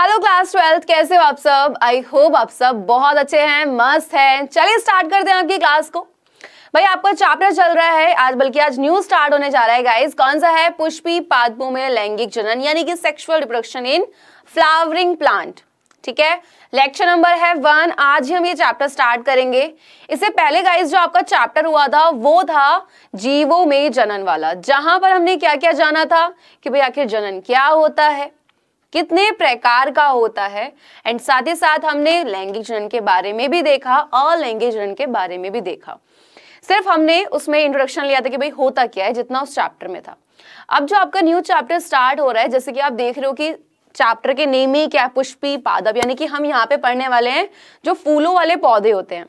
Hello class twelfth कैसे हो आप सब आई होप आप सब बहुत अच्छे हैं मस्त हैं चलिए स्टार्ट करते हैं आपकी क्लास को भाई आपका चैप्टर चल रहा है आज बल्कि आज न्यू स्टार्ट होने जा रहा है गाइस कौन सा है पुष्पी पादपों में लैंगिक जनन यानी कि sexual reproduction in flowering plant ठीक है लेक्चर नंबर है वन आज ही हम ये चैप्टर स्टार्ट करेंगे इससे पहले गाइस जो आपका चैप्टर हुआ था वो था जीवो में जनन वाला जहां पर हमने क्या क्या जाना था कि भाई आखिर जनन क्या होता है कितने प्रकार का होता है एंड साथ ही साथ हमने लैंग्वेज जनन के बारे में भी देखा और लैंग्वेज के बारे में भी देखा सिर्फ हमने उसमें इंट्रोडक्शन लिया था कि भाई होता क्या है जितना उस चैप्टर में था अब जो आपका न्यू चैप्टर स्टार्ट हो रहा है जैसे कि आप देख रहे हो कि चैप्टर के नेम ही क्या पुष्पी पादप यानी कि हम यहाँ पे पढ़ने वाले हैं जो फूलों वाले पौधे होते हैं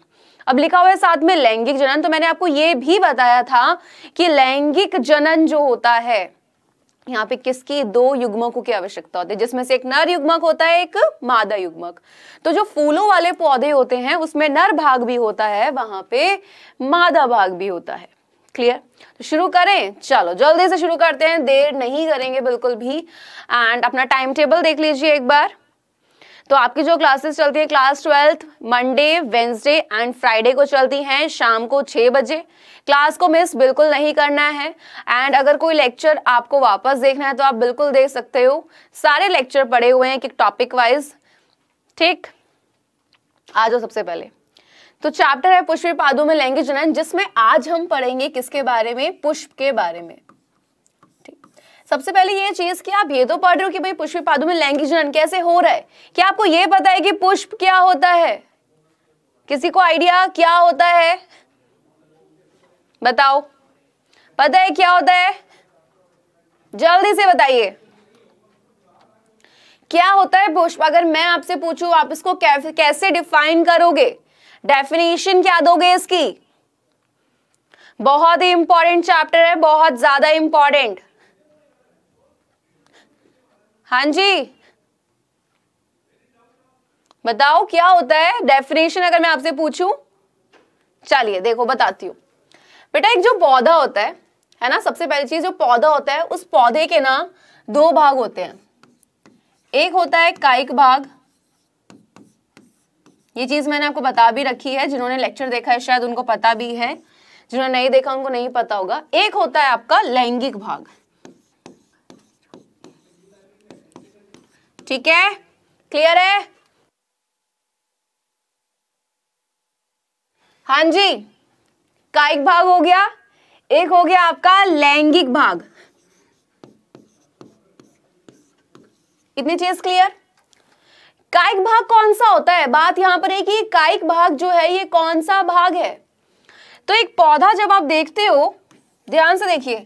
अब लिखा हुआ है साथ में लैंगिक जनन तो मैंने आपको ये भी बताया था कि लैंगिक जनन जो होता है यहाँ पे किसकी दो युग्मकों की आवश्यकता होती है जिसमें से एक नर युग्मक होता है एक मादा युग्मक तो जो फूलों वाले पौधे होते हैं उसमें नर भाग भी होता है वहां पे मादा भाग भी होता है क्लियर तो शुरू करें चलो जल्दी से शुरू करते हैं देर नहीं करेंगे बिल्कुल भी एंड अपना टाइम टेबल देख लीजिए एक बार तो आपकी जो क्लासेस चलती है class twelfth Monday Wednesday and Friday को चलती हैं शाम को छः बजे क्लास को मिस बिल्कुल नहीं करना है एंड अगर कोई लेक्चर आपको वापस देखना है तो आप बिल्कुल देख सकते हो सारे लेक्चर पड़े हुए हैं कि टॉपिक वाइज ठीक आ जाओ सबसे पहले तो चैप्टर है पुष्प पादू में लैंग्वेज जिसमें आज हम पढ़ेंगे किसके बारे में पुष्प के बारे में सबसे पहले ये चीज कि आप ये तो पढ़ रहे हो कि भाई पुष्प पादों में लैंगिक जनन कैसे हो रहा है क्या आपको ये पता है कि पुष्प क्या होता है किसी को आइडिया क्या होता है बताओ पता है क्या होता है जल्दी से बताइए क्या होता है पुष्प अगर मैं आपसे पूछूं आप इसको कैसे डिफाइन करोगे डेफिनेशन क्या दोगे इसकी बहुत ही इंपॉर्टेंट चैप्टर है बहुत ज्यादा इंपॉर्टेंट हाँ जी बताओ क्या होता है डेफिनेशन अगर मैं आपसे पूछूं चलिए देखो बताती हूँ बेटा एक जो पौधा होता है है ना सबसे पहली चीज जो पौधा होता है उस पौधे के ना दो भाग होते हैं एक होता है कायिक भाग ये चीज मैंने आपको बता भी रखी है जिन्होंने लेक्चर देखा है शायद उनको पता भी है जिन्होंने नहीं देखा उनको नहीं पता होगा एक होता है आपका लैंगिक भाग ठीक है क्लियर है हां जी कायिक भाग हो गया एक हो गया आपका लैंगिक भाग इतनी चीज क्लियर कायिक भाग कौन सा होता है बात यहां पर है कि कायिक भाग जो है ये कौन सा भाग है तो एक पौधा जब आप देखते हो ध्यान से देखिए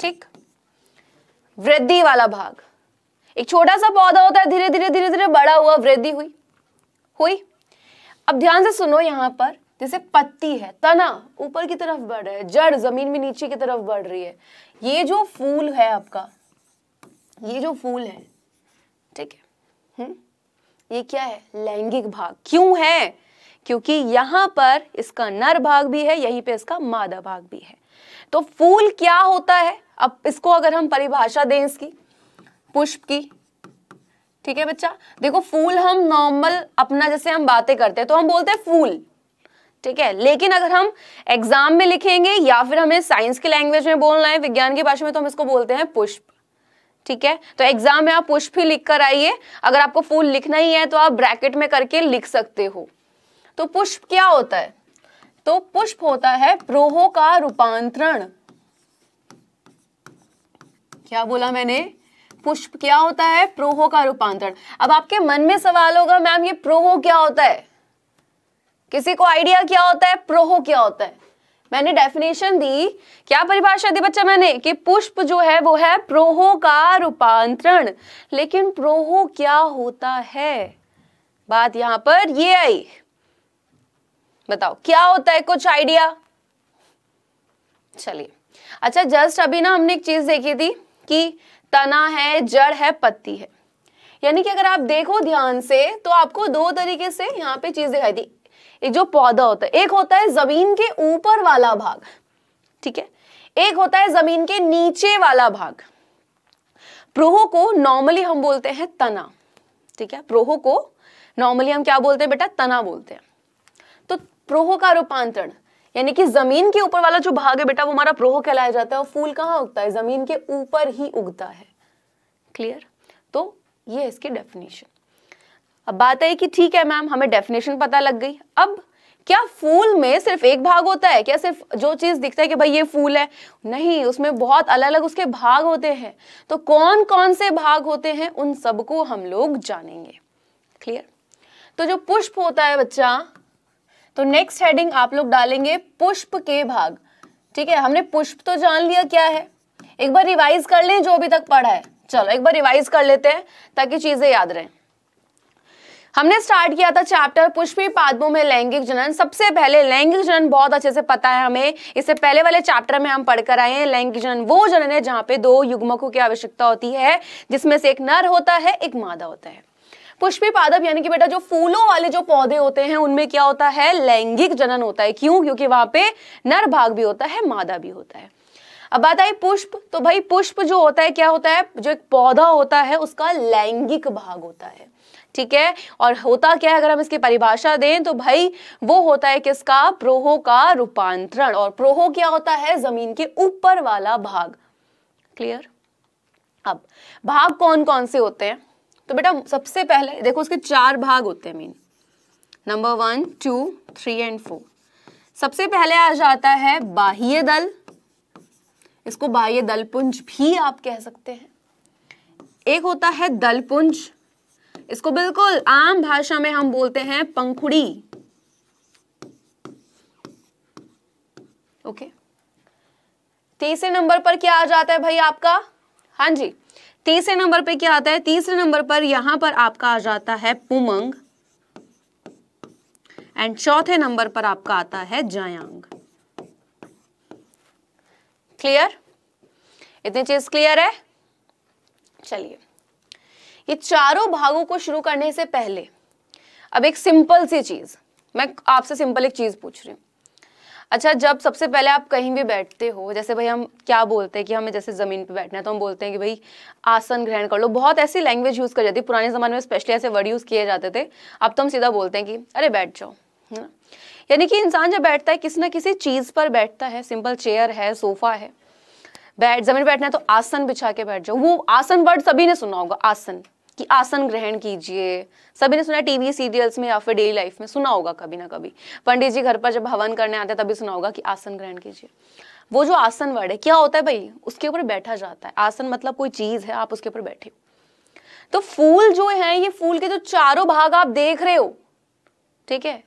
ठीक वृद्धि वाला भाग एक छोटा सा पौधा होता है धीरे धीरे धीरे धीरे बड़ा हुआ वृद्धि हुई हुई अब ध्यान से सुनो यहां पर जैसे पत्ती है तना ऊपर की तरफ बढ़ रहा है जड़ जमीन में नीचे की तरफ बढ़ रही है ये जो फूल है आपका ये जो फूल है ठीक है हुँ? ये क्या है लैंगिक भाग क्यों है क्योंकि यहां पर इसका नर भाग भी है यहीं पे इसका मादा भाग भी है तो फूल क्या होता है अब इसको अगर हम परिभाषा दें इसकी पुष्प की ठीक है बच्चा देखो फूल हम नॉर्मल अपना जैसे हम बातें करते हैं तो हम बोलते हैं फूल ठीक है लेकिन अगर हम एग्जाम में लिखेंगे या फिर हमें साइंस की लैंग्वेज में बोलना है विज्ञान की भाषा में तो हम इसको बोलते हैं पुष्प ठीक है तो एग्जाम में आप पुष्प ही लिख कर आइए अगर आपको फूल लिखना ही है तो आप ब्रैकेट में करके लिख सकते हो तो पुष्प क्या होता है तो पुष्प होता है प्रोहो का रूपांतरण क्या बोला मैंने पुष्प क्या होता है प्रोहो का रूपांतरण अब आपके मन में सवाल होगा मैम ये प्रोहो क्या होता है किसी को आइडिया क्या होता है प्रोहो क्या होता है मैंने डेफिनेशन दी क्या परिभाषा दी बच्चा मैंने कि पुष्प जो है वो है प्रोहो का रूपांतरण लेकिन प्रोहो क्या होता है बात यहां पर ये आई बताओ क्या होता है कुछ आइडिया चलिए अच्छा जस्ट अभी ना हमने एक चीज देखी थी इसकी तना है जड़ है पत्ती है यानी कि अगर आप देखो ध्यान से तो आपको दो तरीके से यहाँ पे चीज दिखाई दी एक जो पौधा होता है एक होता है जमीन के ऊपर वाला भाग ठीक है एक होता है जमीन के नीचे वाला भाग प्रोहो को नॉर्मली हम बोलते हैं तना ठीक है प्रोहो को नॉर्मली हम क्या बोलते हैं बेटा तना बोलते हैं तो प्रोहो का रूपांतरण यानी कि जमीन के ऊपर वाला जो भाग है बेटा वो हमारा प्रोह कहलाया जाता है और फूल कहाँ उगता है जमीन के ऊपर ही उगता है क्लियर तो ये इसकी डेफिनेशन अब बात है कि ठीक है मैम हमें डेफिनेशन पता लग गई अब क्या फूल में सिर्फ एक भाग होता है क्या सिर्फ जो चीज दिखता है कि भाई ये फूल है नहीं उसमें बहुत अलग अलग उसके भाग होते हैं तो कौन कौन से भाग होते हैं उन सबको हम लोग जानेंगे क्लियर तो जो पुष्प होता है बच्चा तो नेक्स्ट हेडिंग आप लोग डालेंगे पुष्प के भाग ठीक है हमने पुष्प तो जान लिया क्या है एक बार रिवाइज कर लें जो अभी तक पढ़ा है चलो एक बार रिवाइज कर लेते हैं ताकि चीजें याद रहें हमने स्टार्ट किया था चैप्टर पुष्पी पादों में लैंगिक जनन सबसे पहले लैंगिक जनन बहुत अच्छे से पता है हमें इससे पहले वाले चैप्टर में हम पढ़कर आए हैं लैंगिक जनन वो जनन है जहां पे दो युग्मकों की आवश्यकता होती है जिसमें से एक नर होता है एक मादा होता है पुष्पी पादप यानी कि बेटा जो फूलों वाले जो पौधे होते हैं उनमें क्या होता है लैंगिक जनन होता है क्यों क्योंकि वहां पे नर भाग भी होता है मादा भी होता है अब बात आई पुष्प तो भाई पुष्प जो होता है क्या होता है जो एक पौधा होता है उसका लैंगिक भाग होता है ठीक है और होता क्या है अगर हम इसकी परिभाषा दें तो भाई वो होता है किसका प्रोहो का रूपांतरण और प्रोहो क्या होता है जमीन के ऊपर वाला भाग क्लियर अब भाग कौन कौन से होते हैं तो बेटा सबसे पहले देखो उसके चार भाग होते हैं mean number one two three and four सबसे पहले आ जाता है बाह्य दल इसको बाह्य दलपुंज भी आप कह सकते हैं एक होता है दलपुंज इसको बिल्कुल आम भाषा में हम बोलते हैं पंखुड़ी ओके तीसरे नंबर पर क्या आ जाता है भाई आपका हां जी तीसरे नंबर पे क्या आता है तीसरे नंबर पर यहां पर आपका आ जाता है पुमंग एंड चौथे नंबर पर आपका आता है जयांग क्लियर इतनी चीज क्लियर है चलिए ये चारों भागों को शुरू करने से पहले अब एक सिंपल सी चीज मैं आपसे सिंपल एक चीज पूछ रही हूं अच्छा जब सबसे पहले आप कहीं भी बैठते हो जैसे भाई हम क्या बोलते हैं कि हमें जैसे ज़मीन पे बैठना है तो हम बोलते हैं कि भाई आसन ग्रहण कर लो बहुत ऐसी लैंग्वेज यूज़ कर जाती है पुराने ज़माने में स्पेशली ऐसे वर्ड यूज़ किए जाते थे अब तो हम सीधा बोलते हैं कि अरे बैठ जाओ है ना यानी कि इंसान जब बैठता है किसी ना किसी चीज़ पर बैठता है सिंपल चेयर है सोफ़ा है बैठ जमीन बैठना है तो आसन बिछा के बैठ जाओ वो आसन वर्ड सभी ने सुना होगा आसन कि आसन ग्रहण कीजिए सभी ने सुना टीवी सीरियल्स में या फिर डेली लाइफ में सुना होगा कभी ना कभी पंडित जी घर पर जब हवन करने आते हैं तभी सुना होगा कि आसन ग्रहण कीजिए वो जो आसन वर्ड है क्या होता है भाई उसके ऊपर बैठा जाता है आसन मतलब कोई चीज है आप उसके ऊपर बैठे हो तो फूल जो है ये फूल के जो चारों भाग आप देख रहे हो ठीक है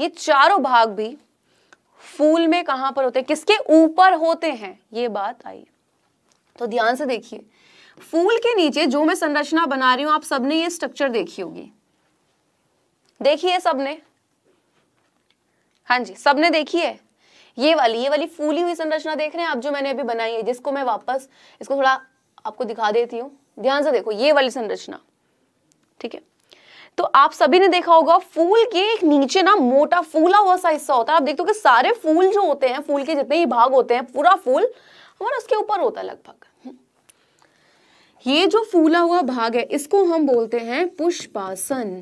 ये चारों भाग भी फूल में कहां पर होते हैं किसके ऊपर होते हैं ये बात आई तो ध्यान से देखिए फूल के नीचे जो मैं संरचना बना रही हूं आप सबने ये स्ट्रक्चर देखी होगी देखी है सबने हाँ जी सबने देखी है ये वाली ये वाली फूली हुई संरचना देख रहे हैं आप जो मैंने अभी बनाई है जिसको मैं वापस इसको थोड़ा आपको दिखा देती हूँ ध्यान से देखो ये वाली संरचना ठीक है तो आप सभी ने देखा होगा फूल के एक नीचे ना मोटा फूला हुआ सा हिस्सा होता है आप देखते हो कि सारे फूल जो होते हैं फूल के जितने ही भाग होते हैं पूरा फूल हमारा उसके ऊपर होता है लगभग ये जो फूला हुआ भाग है इसको हम बोलते हैं पुष्पासन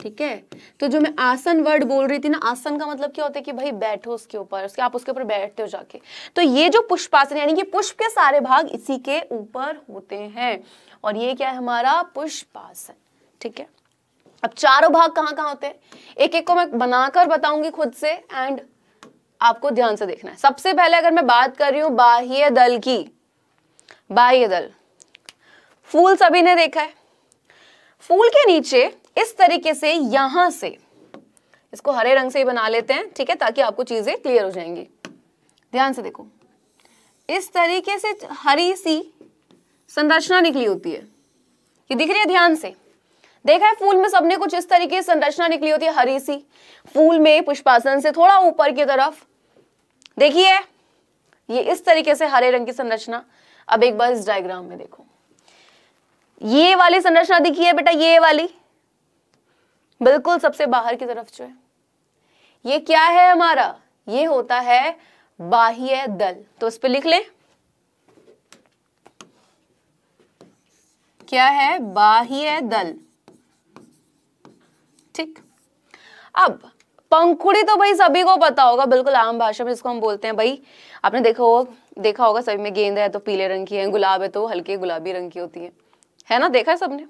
ठीक है तो जो मैं आसन वर्ड बोल रही थी ना आसन का मतलब क्या होता है कि भाई बैठो उसके ऊपर उसके आप उसके ऊपर बैठते हो जाके तो ये जो पुष्पासन यानी कि पुष्प के सारे भाग इसी के ऊपर होते हैं और ये क्या है हमारा पुष्पासन ठीक है अब चारों भाग कहाँ कहाँ होते हैं एक एक को मैं बनाकर बताऊंगी खुद से एंड आपको ध्यान से देखना है सबसे पहले अगर मैं बात कर रही हूँ बाह्य दल की बाह्य दल फूल सभी ने देखा है फूल के नीचे इस तरीके से यहां से इसको हरे रंग से ही बना लेते हैं ठीक है ताकि आपको चीजें क्लियर हो जाएंगी ध्यान से देखो इस तरीके से हरी सी संरचना निकली होती है ये दिख रही है ध्यान से देखा है फूल में सबने कुछ इस तरीके से संरचना निकली होती है हरी सी फूल में पुष्पासन से थोड़ा ऊपर की तरफ देखिए ये इस तरीके से हरे रंग की संरचना अब एक बार इस डायग्राम में देखो ये वाली संरचना दिखी है बेटा ये वाली बिल्कुल सबसे बाहर की तरफ जो है ये क्या है हमारा ये होता है बाह्य दल तो इस पर लिख ले क्या है बाह्य दल ठीक अब पंखुड़ी तो भाई सभी को पता होगा बिल्कुल आम भाषा में जिसको हम बोलते हैं भाई आपने देखा होगा देखा होगा सभी में गेंद है तो पीले रंग की है गुलाब है तो हल्के गुलाबी रंग की होती है है ना देखा है सबने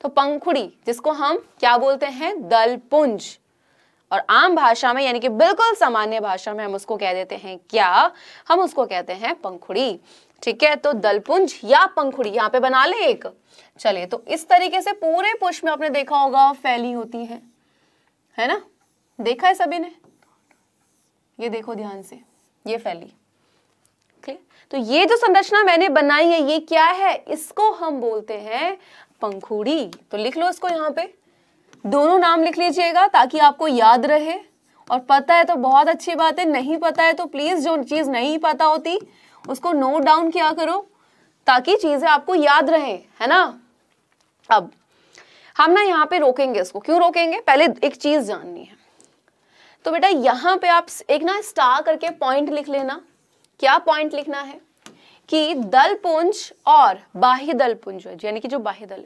तो पंखुड़ी जिसको हम क्या बोलते हैं दलपुंज और आम भाषा में यानी कि बिल्कुल सामान्य भाषा में हम उसको कह देते हैं क्या हम उसको कहते हैं पंखुड़ी ठीक है तो दलपुंज या पंखुड़ी यहाँ पे बना ले एक चलिए तो इस तरीके से पूरे पुष्प में आपने देखा होगा फैली होती है है ना देखा है सभी ने ये देखो ध्यान से ये फैली तो ये जो संरचना मैंने बनाई है ये क्या है इसको हम बोलते हैं पंखुड़ी तो लिख लो इसको यहाँ पे दोनों नाम लिख लीजिएगा ताकि आपको याद रहे और पता है तो बहुत अच्छी बात है नहीं पता है तो प्लीज़ जो चीज़ नहीं पता होती उसको नोट डाउन किया करो ताकि चीज़ें आपको याद रहे है ना अब हम ना यहाँ पे रोकेंगे इसको क्यों रोकेंगे पहले एक चीज़ जाननी है तो बेटा यहाँ पे आप एक ना स्टार करके पॉइंट लिख लेना क्या पॉइंट लिखना है कि दल पुंज और बाह्य दल पुंज यानी कि जो बाह्य दल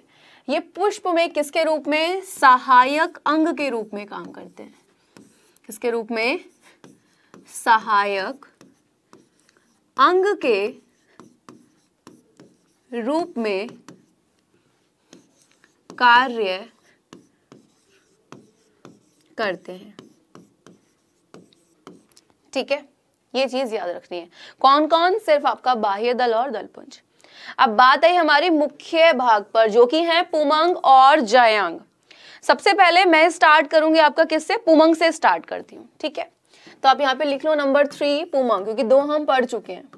है ये पुष्प में किसके रूप में सहायक अंग के रूप में काम करते हैं किसके रूप में सहायक अंग के रूप में कार्य करते हैं ठीक है ये चीज याद रखनी है कौन कौन सिर्फ आपका बाह्य दल और दलपुंज अब बात आई हमारी मुख्य भाग पर जो कि है पुमंग और जयांग सबसे पहले मैं स्टार्ट करूंगी आपका किससे पुमंग से स्टार्ट करती हूँ ठीक है तो आप यहाँ पे लिख लो नंबर थ्री पुमंग क्योंकि दो हम पढ़ चुके हैं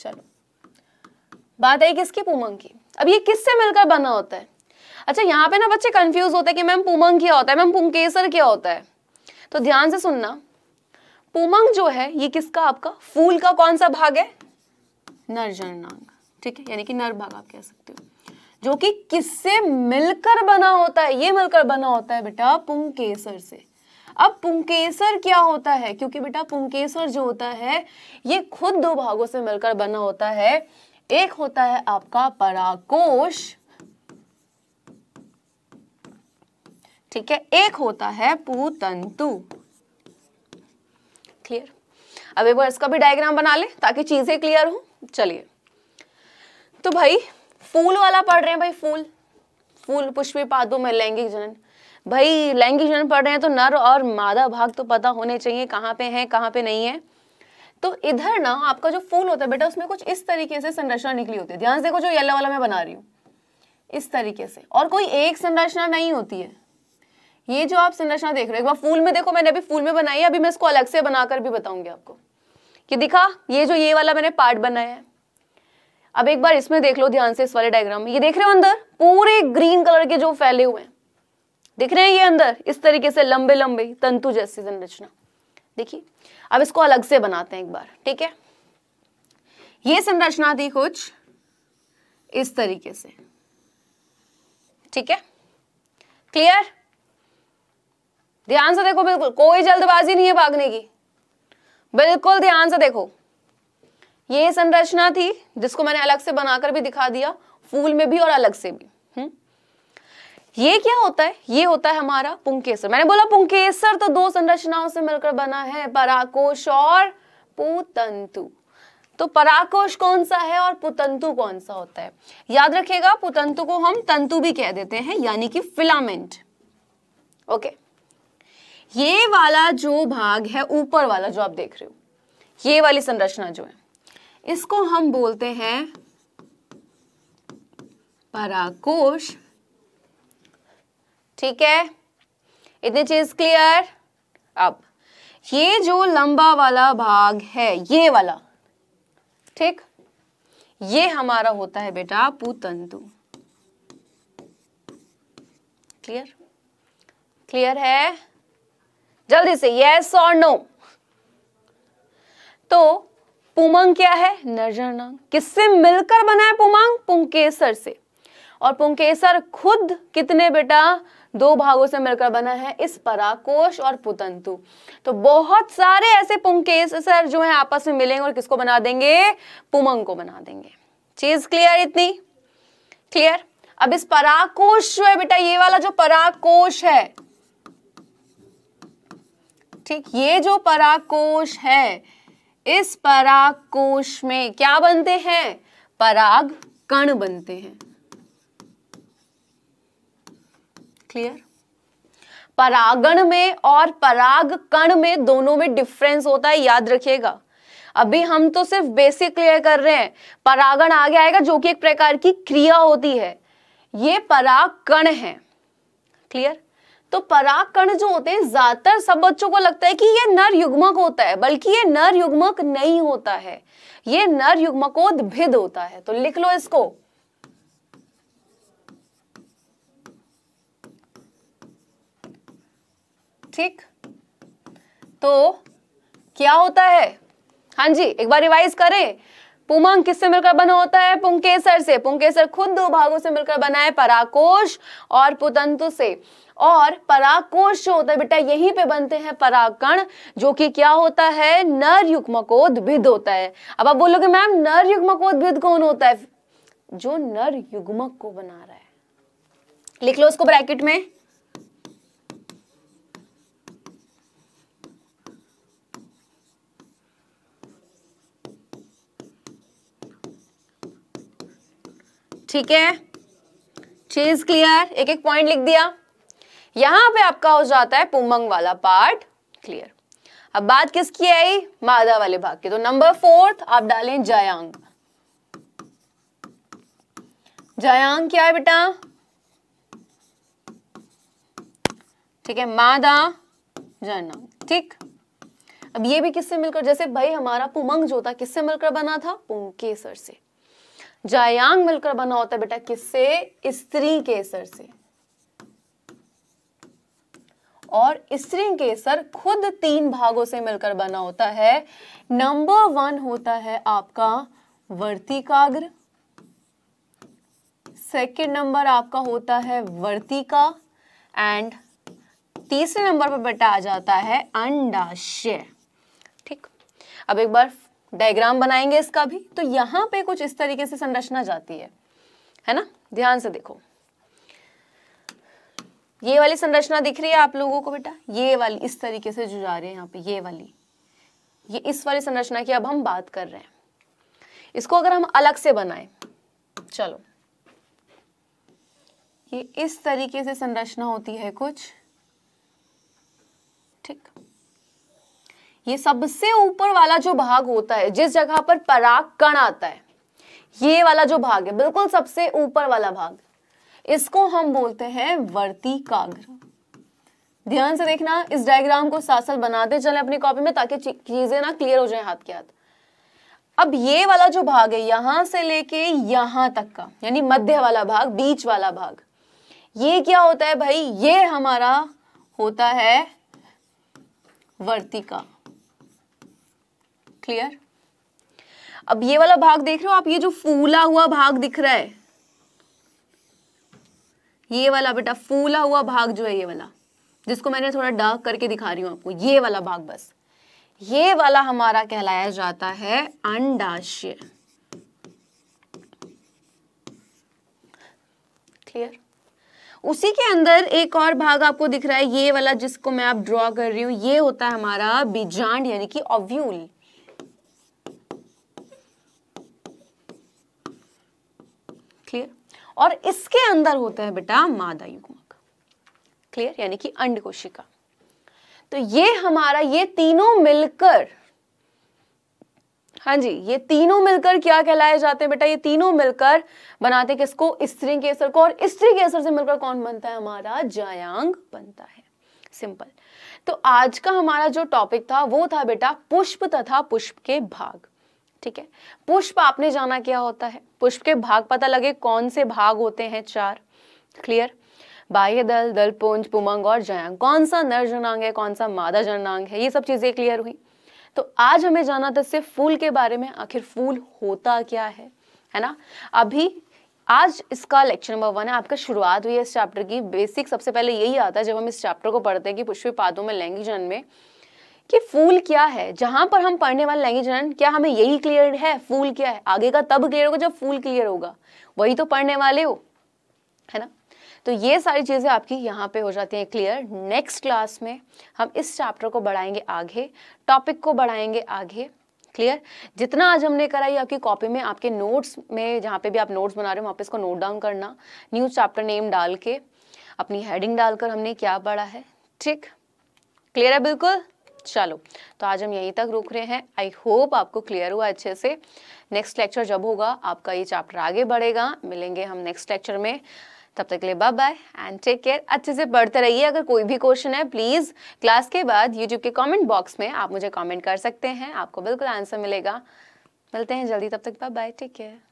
चलो बात है किसकी पुमंग की अब ये किससे मिलकर बना होता है अच्छा यहाँ पे ना बच्चे कंफ्यूज होते हैं कि मैम पुमंग क्या होता है मैम पुंकेसर क्या होता है तो ध्यान से सुनना पुमंग जो है ये किसका आपका फूल का कौन सा भाग है नरजनांग ठीक है यानी कि नर भाग आप कह सकते हो जो कि किससे मिलकर बना होता है ये मिलकर बना होता है बेटा पुंकेसर से अब पुंकेसर क्या होता है क्योंकि बेटा पुंकेसर जो होता है ये खुद दो भागों से मिलकर बना होता है एक होता है आपका पराकोश ठीक है एक होता है पूतंतु क्लियर अब एक बार इसका भी डायग्राम बना ले ताकि चीज़ें क्लियर हो चलिए तो भाई फूल वाला पढ़ रहे हैं भाई फूल फूल पुष्पी पादु में लैंगिक जनन भाई लैंगिक जनन पढ़ रहे हैं तो नर और मादा भाग तो पता होने चाहिए कहाँ पे है कहाँ पे नहीं है तो इधर ना आपका जो फूल होता है बेटा उसमें कुछ इस तरीके से संरचना निकली होती है ध्यान से देखो जो येलो वाला मैं बना रही हूँ इस तरीके से और कोई एक संरचना नहीं होती है ये जो आप संरचना देख रहे हो एक बार फूल में देखो मैंने अभी फूल में बनाई है अभी मैं इसको अलग से बनाकर भी बताऊंगी आपको कि दिखा ये जो ये वाला मैंने पार्ट बनाया है अब एक बार इसमें देख लो ध्यान से इस वाले डायग्राम में ये देख रहे हो अंदर पूरे ग्रीन कलर के जो फैले हुए हैं दिख रहे हैं ये अंदर इस तरीके से लंबे लंबे तंतु जैसी संरचना देखिए अब इसको अलग से बनाते हैं एक बार ठीक है ये संरचना थी कुछ इस तरीके से ठीक है क्लियर ध्यान से देखो बिल्कुल कोई जल्दबाजी नहीं है भागने की बिल्कुल ध्यान से देखो ये संरचना थी जिसको मैंने अलग से बनाकर भी दिखा दिया फूल में भी और अलग से भी हम्म। ये क्या होता है ये होता है हमारा पुंकेसर मैंने बोला पुंकेसर तो दो संरचनाओं से मिलकर बना है पराकोश और पुतंतु तो पराकोश कौन सा है और पुतंतु कौन सा होता है याद रखेगा पुतंतु को हम तंतु भी कह देते हैं यानी कि फिलामेंट ओके okay. ये वाला जो भाग है ऊपर वाला जो आप देख रहे हो ये वाली संरचना जो है इसको हम बोलते हैं पराकोश ठीक है इतनी चीज क्लियर अब ये जो लंबा वाला भाग है ये वाला ठीक ये हमारा होता है बेटा पुतंतु क्लियर क्लियर है जल्दी से यस और नो तो पुमंग क्या है नरजनांग किससे मिलकर बना है पुमंग पुंकेसर से और पुंकेसर खुद कितने बेटा दो भागों से मिलकर बना है इस पराकोश और पुतंतु तो बहुत सारे ऐसे पुंकेसर जो है आपस में मिलेंगे और किसको बना देंगे पुमंग को बना देंगे चीज क्लियर इतनी क्लियर अब इस पराकोश जो है बेटा ये वाला जो पराकोश है ठीक ये जो पराकोश है इस पराकोश में क्या बनते हैं पराग कण बनते हैं क्लियर परागण में और पराग कण में दोनों में डिफरेंस होता है याद रखिएगा अभी हम तो सिर्फ बेसिक क्लियर कर रहे हैं परागण आगे आएगा जो कि एक प्रकार की क्रिया होती है ये पराग कण है क्लियर तो कण जो होते हैं ज्यादातर सब बच्चों को लगता है कि ये नर युग्मक होता है बल्कि ये नर युग्मक नहीं होता है ये नर युग्मकोद्भिद होता है तो लिख लो इसको ठीक तो क्या होता है हाँ जी एक बार रिवाइज करें पुमंग किससे मिलकर बना होता है पुंकेसर से पुंकेसर खुद दो भागों से मिलकर बना है पराकोश और पुतंतु से और पराकोश जो होता है बेटा यहीं पे बनते हैं पराकण जो कि क्या होता है नर युग्मकोद्भिद होता है अब आप बोलोगे मैम नर युग्मकोद्भिद कौन होता है जो नर युग्मक को बना रहा है लिख लो उसको ब्रैकेट में ठीक है चीज क्लियर एक एक पॉइंट लिख दिया यहां पे आपका हो जाता है पुमंग वाला पार्ट क्लियर अब बात किसकी आई मादा वाले भाग की तो नंबर फोर्थ आप डालें जयांग जयांग क्या है बेटा ठीक है मादा जयनांग ठीक अब ये भी किससे मिलकर जैसे भाई हमारा पुमंग जो था किससे मिलकर बना था केसर से जायांग मिलकर बना होता है बेटा किससे स्त्री केसर से और स्त्री केसर खुद तीन भागों से मिलकर बना होता है नंबर वन होता है आपका वर्तिकाग्र सेकेंड नंबर आपका होता है वर्तिका एंड तीसरे नंबर पर बेटा आ जाता है अंडाशय ठीक अब एक बार डायग्राम बनाएंगे इसका भी तो यहां पे कुछ इस तरीके से संरचना जाती है है ना ध्यान से देखो ये वाली संरचना दिख रही है आप लोगों को बेटा ये वाली इस तरीके से जो जा रही है यहाँ पे ये वाली ये इस वाली संरचना की अब हम बात कर रहे हैं इसको अगर हम अलग से बनाए चलो ये इस तरीके से संरचना होती है कुछ ये सबसे ऊपर वाला जो भाग होता है जिस जगह पर पराग कण आता है ये वाला जो भाग है बिल्कुल सबसे ऊपर वाला भाग इसको हम बोलते हैं वर्ती काग्र ध्यान से देखना इस डायग्राम को सासल बनाते चले अपनी कॉपी में ताकि चीजें ना क्लियर हो जाए हाथ के हाथ अब ये वाला जो भाग है यहां से लेके यहां तक का यानी मध्य वाला भाग बीच वाला भाग ये क्या होता है भाई ये हमारा होता है वर्तिका क्लियर अब ये वाला भाग देख रहे हो आप ये जो फूला हुआ भाग दिख रहा है ये वाला बेटा फूला हुआ भाग जो है ये वाला जिसको मैंने थोड़ा डार्क करके दिखा रही हूं आपको ये वाला भाग बस ये वाला हमारा कहलाया जाता है अंडाशय क्लियर उसी के अंदर एक और भाग आपको दिख रहा है ये वाला जिसको मैं आप ड्रॉ कर रही हूं ये होता है हमारा बीजांड यानी कि ऑव्यूल और इसके अंदर होता है बेटा मादा युग्मक क्लियर यानी कि अंड कोशिका तो ये हमारा ये तीनों मिलकर हाँ जी ये तीनों मिलकर क्या कहलाए जाते हैं बेटा ये तीनों मिलकर बनाते किसको स्त्री केसर को और स्त्री केसर से मिलकर कौन बनता है हमारा जायांग बनता है सिंपल तो आज का हमारा जो टॉपिक था वो था बेटा पुष्प तथा पुष्प के भाग ठीक है पुष्प आपने जाना क्या होता है पुष्प के भाग पता लगे कौन से भाग होते हैं चार क्लियर बाह्य दल दल पुंज पुमंग और जयांग कौन सा नर जनांग है कौन सा मादा जनांग है ये सब चीजें क्लियर हुई तो आज हमें जाना था सिर्फ फूल के बारे में आखिर फूल होता क्या है है ना अभी आज इसका लेक्चर नंबर वन है आपका शुरुआत हुई है इस चैप्टर की बेसिक सबसे पहले यही आता है जब हम इस चैप्टर को पढ़ते हैं कि पुष्पी पादों में लैंगिक जन्म में कि फूल क्या है जहां पर हम पढ़ने वाले लैंग्वेज लर्न क्या हमें यही क्लियर है फूल क्या है आगे का तब क्लियर होगा जब फूल क्लियर होगा वही तो पढ़ने वाले हो है ना तो ये सारी चीज़ें आपकी यहाँ पे हो जाती हैं क्लियर नेक्स्ट क्लास में हम इस चैप्टर को बढ़ाएंगे आगे टॉपिक को बढ़ाएंगे आगे क्लियर जितना आज हमने करा ये आपकी कॉपी में आपके नोट्स में जहाँ पे भी आप नोट्स बना रहे हो वहाँ पे इसको नोट डाउन करना न्यूज़ चैप्टर नेम डाल के अपनी हेडिंग डालकर हमने क्या पढ़ा है ठीक क्लियर है बिल्कुल चलो तो आज हम यहीं तक रुक रहे हैं आई होप आपको क्लियर हुआ अच्छे से नेक्स्ट लेक्चर जब होगा आपका ये चैप्टर आगे बढ़ेगा मिलेंगे हम नेक्स्ट लेक्चर में तब तक के लिए bye bye and take care अच्छे से पढ़ते रहिए अगर कोई भी क्वेश्चन है प्लीज़ क्लास के बाद यूट्यूब के कमेंट बॉक्स में आप मुझे कमेंट कर सकते हैं आपको बिल्कुल आंसर मिलेगा मिलते हैं जल्दी तब तक बाय बाय टेक केयर